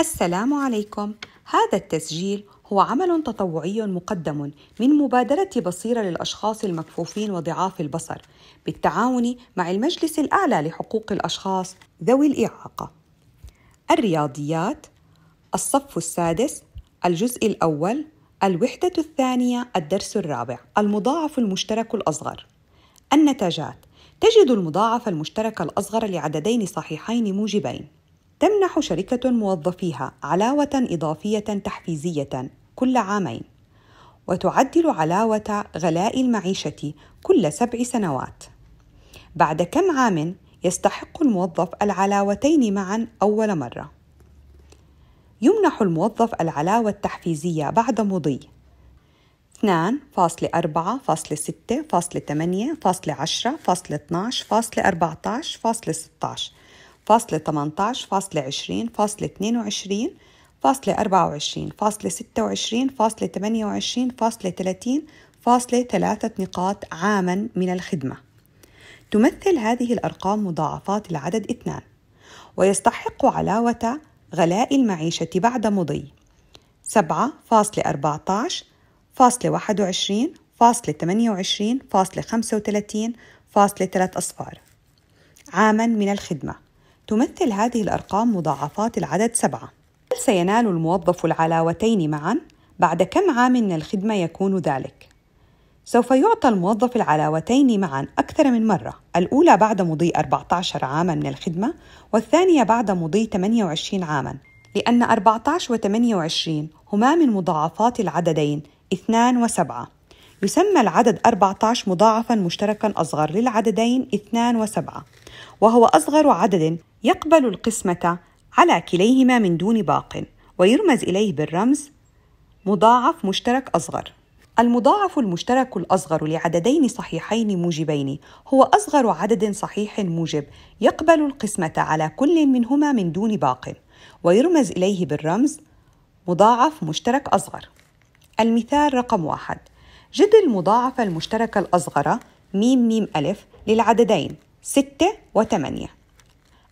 السلام عليكم هذا التسجيل هو عمل تطوعي مقدم من مبادرة بصيرة للأشخاص المكفوفين وضعاف البصر بالتعاون مع المجلس الأعلى لحقوق الأشخاص ذوي الإعاقة الرياضيات الصف السادس الجزء الأول الوحدة الثانية الدرس الرابع المضاعف المشترك الأصغر النتاجات تجد المضاعف المشترك الأصغر لعددين صحيحين موجبين تمنح شركة موظفيها علاوة إضافية تحفيزية كل عامين وتعدل علاوة غلاء المعيشة كل سبع سنوات بعد كم عام يستحق الموظف العلاوتين معا أول مرة يمنح الموظف العلاوة التحفيزية بعد مضي 2.4.6.8.10.12.14.16 فاصلة 18 فاصلة 20 فاصلة 22 فاصلة 24 فاصلة 26 فاصلة 28 فاصلة 30 فاصلة 3 نقاط عاما من الخدمة تمثل هذه الأرقام مضاعفات العدد 2 ويستحق علاوة غلاء المعيشة بعد مضي 7 فاصلة 14 فاصلة 21 فاصلة 28 فاصلة 35 فاصلة 3 أصفار عاما من الخدمه تمثل هذه الأرقام مضاعفات العدد سبعة هل سينال الموظف العلاوتين معا؟ بعد كم عام من الخدمة يكون ذلك؟ سوف يعطى الموظف العلاوتين معا أكثر من مرة الأولى بعد مضي 14 عاما من الخدمة والثانية بعد مضي 28 عاما لأن 14 و 28 هما من مضاعفات العددين 2 و 7 يسمى العدد 14 مضاعفا مشتركا أصغر للعددين 2 و 7 وهو أصغر عدد يقبل القسمة على كليهما من دون باق ويرمز إليه بالرمز مضاعف مشترك أصغر المضاعف المشترك الأصغر لعددين صحيحين موجبين هو أصغر عدد صحيح موجب يقبل القسمة على كل منهما من دون باق ويرمز إليه بالرمز مضاعف مشترك أصغر المثال رقم واحد جد المضاعفة المشتركة الأصغر ميم ميم ألف للعددين ستة وثمانية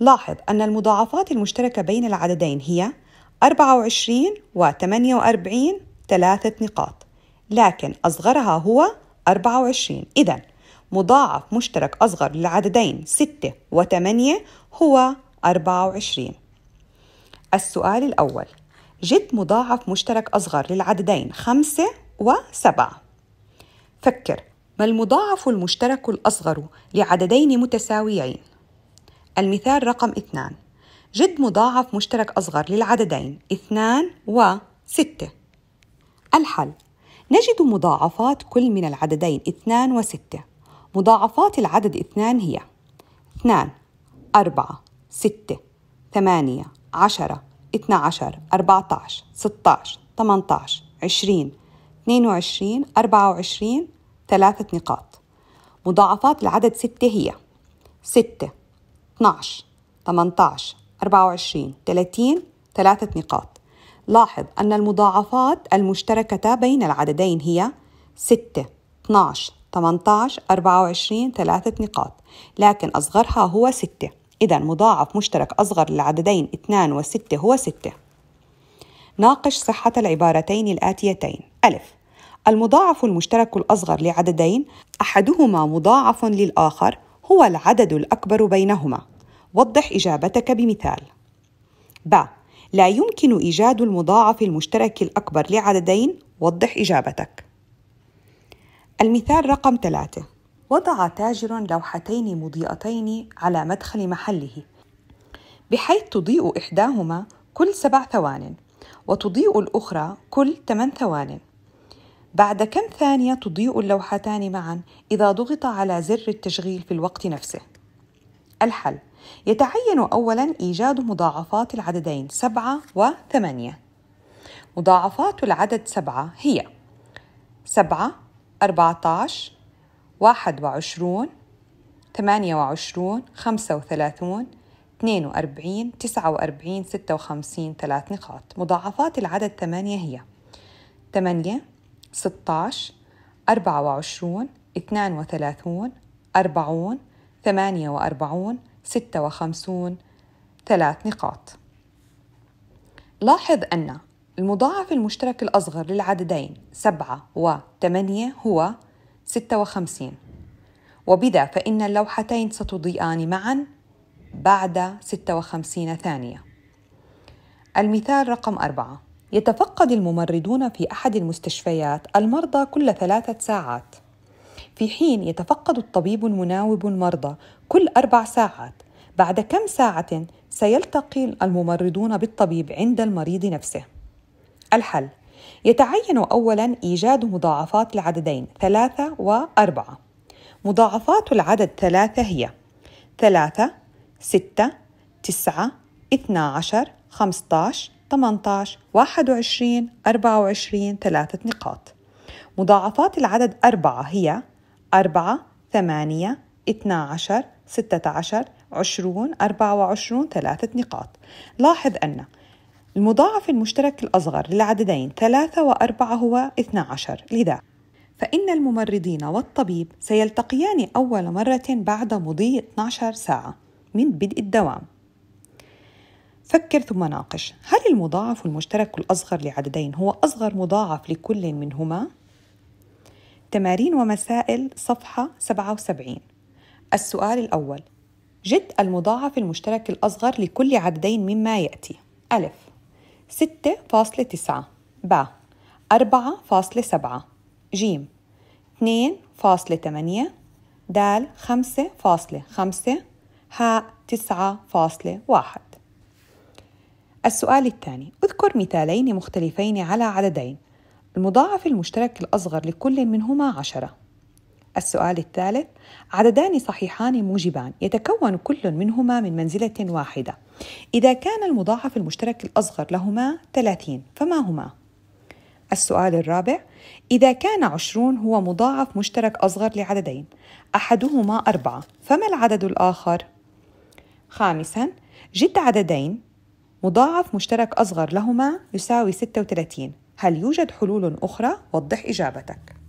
لاحظ أن المضاعفات المشتركة بين العددين هي 24 و 48 ثلاثة نقاط لكن أصغرها هو 24 إذا مضاعف مشترك أصغر للعددين 6 و 8 هو 24 السؤال الأول جد مضاعف مشترك أصغر للعددين 5 و 7 فكر ما المضاعف المشترك الأصغر لعددين متساويين المثال رقم اثنان جد مضاعف مشترك أصغر للعددين اثنان وستة الحل نجد مضاعفات كل من العددين اثنان وستة مضاعفات العدد اثنان هي اثنان أربعة ستة ثمانية عشرة اثنى عشر أربعة عشر ستة عشر ثمانة عشر عشرين اثنين وعشرين أربعة وعشرين ثلاثة نقاط مضاعفات العدد ستة هي ستة 12 18 24 30 ثلاثة نقاط لاحظ أن المضاعفات المشتركة بين العددين هي 6 12 18 24 ثلاثة نقاط لكن أصغرها هو 6 إذا مضاعف مشترك أصغر للعددين 2 و6 هو 6 ناقش صحة العبارتين الآتيتين ألف المضاعف المشترك الأصغر لعددين أحدهما مضاعف للآخر هو العدد الأكبر بينهما وضح إجابتك بمثال ب لا يمكن إيجاد المضاعف المشترك الأكبر لعددين وضح إجابتك المثال رقم ثلاثة وضع تاجر لوحتين مضيئتين على مدخل محله بحيث تضيء إحداهما كل سبع ثوان وتضيء الأخرى كل ثمان ثوان بعد كم ثانية تضيء اللوحتان معا إذا ضغط على زر التشغيل في الوقت نفسه؟ الحل يتعين أولا إيجاد مضاعفات العددين سبعة وثمانية مضاعفات العدد سبعة هي سبعة أربعة عشر واحد وعشرون ثمانية وعشرون خمسة وثلاثون 42 49 56 ثلاث نقاط مضاعفات العدد 8 هي 8 16 24 32 40 48 56 ثلاث نقاط لاحظ أن المضاعف المشترك الأصغر للعددين 7 و 8 هو 56 وبذا فإن اللوحتين ستضيئان معا بعد 56 ثانية المثال رقم 4 يتفقد الممرضون في احد المستشفيات المرضى كل ثلاثه ساعات في حين يتفقد الطبيب المناوب المرضى كل اربع ساعات بعد كم ساعه سيلتقي الممرضون بالطبيب عند المريض نفسه الحل يتعين اولا ايجاد مضاعفات العددين ثلاثه واربعه مضاعفات العدد ثلاثه هي ثلاثه سته تسعه اثنا عشر خمسه عشر 18 21 24 ثلاثة نقاط مضاعفات العدد أربعة هي 4 8 12 16 20 24 ثلاثة نقاط لاحظ أن المضاعف المشترك الأصغر للعددين 3 و4 هو 12 لذا فإن الممرضين والطبيب سيلتقيان أول مرة بعد مضي 12 ساعة من بدء الدوام فكر ثم ناقش هل المضاعف المشترك الأصغر لعددين هو أصغر مضاعف لكل منهما؟ تمارين ومسائل صفحة 77 السؤال الأول جد المضاعف المشترك الأصغر لكل عددين مما يأتي ألف 6.9 ب 4.7 جيم 2.8 د 5.5 هاء 9.1 السؤال الثاني اذكر مثالين مختلفين على عددين المضاعف المشترك الأصغر لكل منهما عشرة السؤال الثالث عددان صحيحان موجبان يتكون كل منهما من منزلة واحدة إذا كان المضاعف المشترك الأصغر لهما 30 فما هما؟ السؤال الرابع إذا كان عشرون هو مضاعف مشترك أصغر لعددين أحدهما أربعة فما العدد الآخر؟ خامساً جد عددين مضاعف مشترك أصغر لهما يساوي 36 هل يوجد حلول أخرى؟ وضح إجابتك